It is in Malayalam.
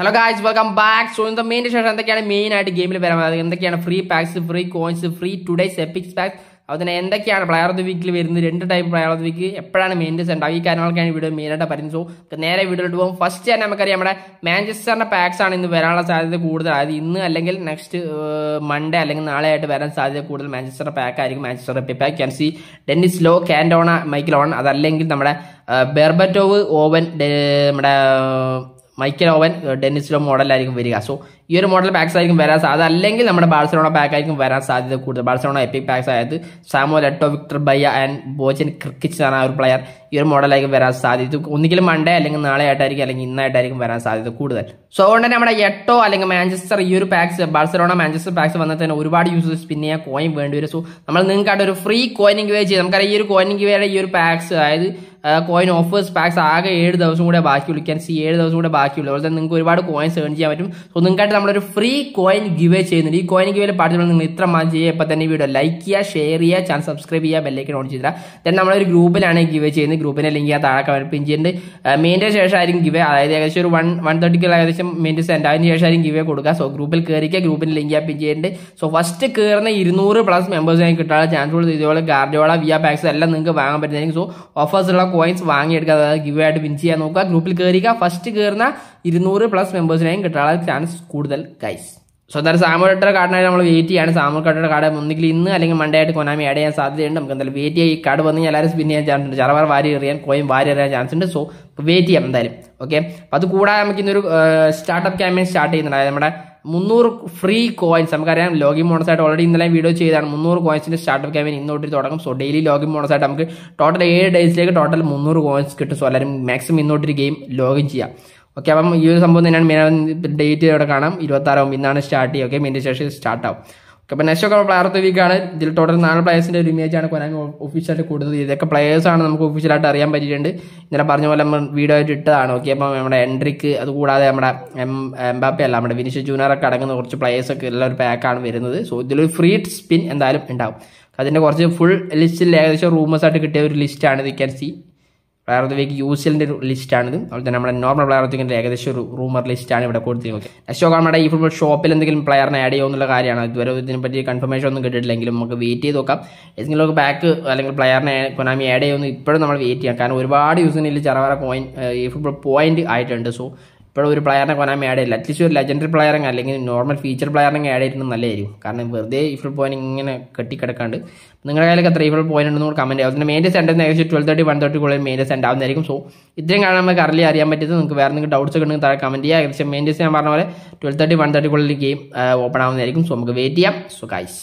hello guys welcome back so ഇന്നത്തെ മെയിൻ ശേഷം എന്തൊക്കെയാണ് മെയിൻ ആയിട്ട് ഗെയിമിൽ വരാൻ എന്തൊക്കെയാണ് free packs free coins free today's epics packs അതുപോലെ തന്നെ എന്തൊക്കെയാണ് പ്ലെയർ ഓഫ് ദി വീക്കിൽ വരുന്നത് രണ്ട് type player of the week എപ്പോഴാണ് മെയിൻസ് ഉണ്ടാവും ഈ കാര്യങ്ങളൊക്കെയാണ് വീഡിയോ മെയിനായിട്ട് പറയുന്നത് സോ നേരെ വീഡിയോ പോകും ഫസ്റ്റ് തന്നെ നമുക്കറിയാം നമ്മുടെ മാഞ്ചസ്റ്ററിന്റെ പാക്സ് ആണ് ഇന്ന് വരാനുള്ള സാധ്യത കൂടുതൽ അതായത് ഇന്ന് അല്ലെങ്കിൽ നെക്സ്റ്റ് മൺഡേ അല്ലെങ്കിൽ നാളെ ആയിട്ട് വരാൻ സാധ്യത കൂടുതൽ മാഞ്ചസ്റ്റർ പാക്ക് ആയിരിക്കും Manchester epic pack can see Denis Law Cantona Michael Owen അതല്ലെങ്കിൽ നമ്മുടെ ബെർബറ്റോവ് ഓവൻ നമ്മുടെ മൈക്കൽ ഓവൻ ഡെന്നിസിലോ മോഡലായിരിക്കും വരിക സോ ഈ ഒരു മോഡൽ പാക്സ് ആയിരിക്കും വരാൻ സാധ്യത അല്ലെങ്കിൽ നമ്മുടെ ബാഴ്സലോണ പാക്ക് ആയിരിക്കും വരാൻ സാധ്യത കൂടുതൽ ബാഴ്സലോണ എപ്പിക് പാക്സ് ആയത് Samuel Eto'o Victor Baia and Bojan Krkic ആ ഒരു പ്ലെയർ ഈ ഒരു മോഡലായിരിക്കും വരാൻ സാധ്യത ഒന്നുകിൽ മൺഡേ അല്ലെങ്കിൽ നാളെ ആയിട്ടായിരിക്കും അല്ലെങ്കിൽ ഇന്നായിട്ടായിരിക്കും വരാൻ സാധ്യത കൂടുതൽ സോ അതുകൊണ്ട് തന്നെ നമ്മുടെ എട്ടോ അല്ലെങ്കിൽ മാഞ്ചസ്റ്റർ ഈ ഒരു പാക്സ് ബാഴ്സലോണ മാഞ്ചസ്റ്റർ പാക്സ് വന്നാൽ തന്നെ ഒരുപാട് യൂസേഴ്സ് പിന്നെ ആ കോയിൻ വേണ്ടി വരും സോ നമ്മൾ നിങ്ങൾക്കായിട്ട് ഒരു ഫ്രീ കോയിനിങ് വേ ചെയ്ത് നമുക്കറിയാം ഈ ഒരു കോയിനിങ് വേയുടെ ഈ ഒരു പാക്സ് അതായത് കോയിൻ ഓഫേഴ്സ് പാക്സ് ആകെ ഏഴ് ദിവസം കൂടെ ബാക്കിയുള്ളൂ ക്യാൻ സി ഏഴ് ദിവസം കൂടെ ബാക്കിയുള്ളൂ അതുപോലെ തന്നെ നിങ്ങൾക്ക് ഒരുപാട് കോയിൻസ് ഏൺ ചെയ്യാൻ പറ്റും സോ നിങ്ങൾക്കായിട്ട് നമ്മളൊരു ഫ്രീ കോയിൻ ഗിവേ ചെയ്യുന്നുണ്ട് ഈ കോയിൻ ഗിവേയിൽ പാടുന്നത് നിങ്ങൾ ഇത്ര മാസം ചെയ്യുക ഇപ്പം തന്നെ വീഡിയോ ലൈക്ക് ചെയ്യുക ഷെയർ ചെയ്യുക ചാൻ സബ്സ്ക്രൈബ് ചെയ്യുക ബെല്ലേക്ക് ഓൺ ചെയ്തില്ല ദെൻ നമ്മളൊരു ഗ്രൂപ്പിലാണ് ഗിവേ ചെയ്യുന്നത് ഗ്രൂപ്പിനെ ലിങ്ക് ചെയ്യാൻ താഴെ കമൻറ്റ് പിൻ ചെയ്യുന്നുണ്ട് മെയിൻ്റെ ശേഷം ആയിരിക്കും ഗിവേ അതായത് ഏകദേശം ഒരു വൺ വൺ തേർട്ടിക്കുള്ള ഏകദേശം മെയിൻ്റെ സെൻറ്റ് അതിന് ശേഷം ആയിരിക്കും ഗിവേ കൊടുക്കുക സോ ഗ്രൂപ്പിൽ കയറിക്കുക ഗ്രൂപ്പിന് ലിങ്ക് ചെയ്യാൻ പിൻ ചെയ്യുന്നുണ്ട് സോ ഫസ്റ്റ് കയറുന്ന ഇരുന്നൂറ് പ്ലസ് മെമ്പേഴ്സിനെ കിട്ടാനുള്ള ചാൻസ് ഉള്ളത് ഇതുപോലെ ഗാർഡിയോള വിയ പാക്സ് എല്ലാം നിങ്ങൾക്ക് വാങ്ങാൻ പറ്റുന്നതായിരിക്കും സോ ഓഫേഴ്സ് ഉള്ള കോയിൻസ് വാങ്ങിയെടുക്കുക അതായത് ഗിവ് ആയിട്ട് വിൻ ചെയ്യാൻ നോക്കുക ഗ്രൂപ്പിൽ കയറിക്കുക ഫസ്റ്റ് കയറുന്ന ഇരുന്നൂറ് പ്ലസ് മെമ്പേഴ്സിനെയും കിട്ടാനുള്ള ചാൻസ് കൂടുതൽ കൈസ് സോ എന്തായാലും സാമൂട്ടയുടെ കാർഡിനായി നമ്മൾ വെയിറ്റ് ചെയ്യാണ് സാമൂട്ടയുടെ കാർഡ് ഒന്നുകിൽ ഇന്ന് അല്ലെങ്കിൽ മൺഡേ ആയിട്ട് കൊനാമി ആഡ് ചെയ്യാൻ സാധ്യതയുണ്ട് നമുക്ക് എന്തായാലും വെയിറ്റ് ചെയ്യാൻ ഈ കാർഡ് വന്നു കഴിഞ്ഞാൽ എല്ലാവരും സ്പിൻ ചെയ്യാൻ ചാൻസ് ഉണ്ട് ചറവർ വാരി എറിയാൻ കോയിൻ വാരി എറിയാൻ ചാൻസ് ഉണ്ട് സോ വെയിറ്റ് ചെയ്യാം എന്തായാലും ഓക്കെ അപ്പോൾ അത് കൂടാതെ നമുക്ക് ഇന്നൊരു സ്റ്റാർട്ടപ്പ് ക്യാമ്പയിൻ സ്റ്റാർട്ട് ചെയ്യുന്നുണ്ട് നമ്മുടെ മുന്നൂറ് ഫ്രീ കോയിൻസ് നമുക്കറിയാം ലോഗിൻ ബോണസ് ആയിട്ട് ഓൾറെഡി ഇന്നലെ വീഡിയോ ചെയ്താണ് മുന്നൂറ് കോയിൻസിൻ്റെ സ്റ്റാർട്ടപ്പ് ക്യാമ്പയിൻ ഇന്ന് ഇന്നോട്ട് തുടങ്ങും സോ ഡെയിലി ലോഗിൻ ബോണസ് ആയിട്ട് നമുക്ക് ടോട്ടൽ ഏഴ് ഡേയ്സിലേക്ക് ടോട്ടൽ മുന്നൂറ് കോയിൻസ് കിട്ടും സോ എല്ലാവരും മാക്സിമം ഇന്നോട്ടൊരു ഗെയിം ലോഗിൻ ചെയ്യാം ഓക്കെ അപ്പം ഈ ഒരു സംഭവം തന്നെയാണ് മെയിൻ ഡേറ്റ് ഇവിടെ കാണാം ഇരുപത്താറാവും ഇന്നാണ് സ്റ്റാർട്ട് ചെയ്യുക ഓക്കെ മെയിൻ്റെ ശേഷം ആവും ഓക്കെ അപ്പോൾ നെക്സ്റ്റ് ഒക്കെ പ്ലെയർ ഓഫ് വീക്കാണ് ആണ് ഇതിൽ ടോട്ടൽ നാല് പ്ലെയേഴ്സിൻ്റെ ഒരു ഇമേജ് ആണ് കൊനാങ് ഒഫീഷ്യലായിട്ട് കൂടുതൽ ഇതൊക്കെ ആണ് നമുക്ക് ഒഫീഷ്യലായിട്ട് അറിയാൻ പറ്റിയിട്ടുണ്ട് ഇന്നലെ പറഞ്ഞ പോലെ നമ്മൾ വീഡിയോ ആയിട്ട് ഇട്ടതാണ് ഓക്കെ അപ്പോൾ നമ്മുടെ എൻട്രിക്ക് അതുകൂടാതെ നമ്മുടെ എം എംബാപ്പ അല്ല നമ്മുടെ വിനീഷ് ജൂനാറൊക്കെ അടങ്ങുന്ന കുറച്ച് പ്ലെയേഴ്സൊക്കെ ഉള്ള ഒരു പാക്കാണ് വരുന്നത് സോ ഇതിലൊരു ഫ്രീ സ്പിൻ എന്തായാലും ഉണ്ടാവും അതിൻ്റെ കുറച്ച് ഫുൾ ലിസ്റ്റിൽ ഏകദേശം റൂമേഴ്സായിട്ട് കിട്ടിയ ഒരു ലിസ്റ്റാണ് the can see player of the week U C എല്ലിൻ്റെ ഒരു ലിസ്റ്റാണിത് അതുപോലെ തന്നെ നമ്മുടെ നോർമൽ പ്ലയർ ഓഫ് ദ ഏകദേശം ഒരു റൂമർ ലിസ്റ്റാണ് ഇവിടെ കൊടുത്തിരിക്കുന്നത് അശോക നമ്മുടെ ഈ ഫുട്ബോൾ ഷോപ്പിൽ എന്തെങ്കിലും പ്ലെയറിനെ ആഡ് ചെയ്യുമോ എന്നുള്ള കാര്യമാണ് ഇതുവരെ ഇതിനെപ്പറ്റി കൺഫർമേഷൻ ഒന്നും കിട്ടിയിട്ടില്ലെങ്കിലും നമുക്ക് വെയിറ്റ് ചെയ്ത് നോക്കാം ഏതെങ്കിലും ബാക്ക് അല്ലെങ്കിൽ പ്ലെയറിനെ കൊനാമി ആഡ് ചെയ്യുമെന്ന് ഇപ്പോഴും നമ്മൾ വെയിറ്റ് ചെയ്യാം കാരണം ഒരുപാട് യൂസിനില്ല ചറവറ പോയിന്റ് ഈ ഫുട്ബോൾ പോയിന്റ് ആയിട്ടുണ്ട് സോ ഇപ്പോഴും ഒരു പ്ലെയറിനെ കൊനാമി ആഡ് ചെയ്യില്ല അറ്റ്ലീസ്റ്റ് ഒരു ലെജൻഡറി പ്ലെയറിനെ അല്ലെങ്കിൽ നോർമൽ ഫീച്ചർ പ്ലെയറിനെ ആഡ് ചെയ്യുന്നത് നല്ലതായിരിക്കും കാരണം വെറുതെ ഇഫിൾ പോയിന്റ് ഇങ്ങനെ കെട്ടിക്കിടക്കാണ്ട് നിങ്ങളുടെ കയ്യിലൊക്കെ എത്ര ഇഫിൾ പോയിന്റ് ഉണ്ടെന്ന് കൂടെ കമൻറ്റ് ആവും മെയിൻ്റെ സെൻറ്ററിന് ഏകദേശം ട്വൽവ് തേർട്ടി വൺ കൂടുതൽ മെയിൻ്റെ സെൻറ്റ് ആവുന്നതായിരിക്കും സോ ഇത്രയും കാരണം നമുക്ക് അറിയില്ല അറിയാൻ പറ്റിയത് നിങ്ങൾക്ക് വേറെ നിങ്ങൾക്ക് ഡൗട്ട്സ് ഒക്കെ ഉണ്ടെങ്കിൽ താഴെ കമൻറ്റ് ചെയ്യുക ഏകദേശം മെയിൻ്റെ ഞാൻ പറഞ്ഞ പോലെ ട്വൽവ് തേർട്ടി വൺ കൂടുതൽ ഗെയിം ഓപ്പൺ ആവുന്നതായിരിക്കും സോ നമുക്ക് വെയിറ്റ് ചെയ്യാം സോ ഗൈസ്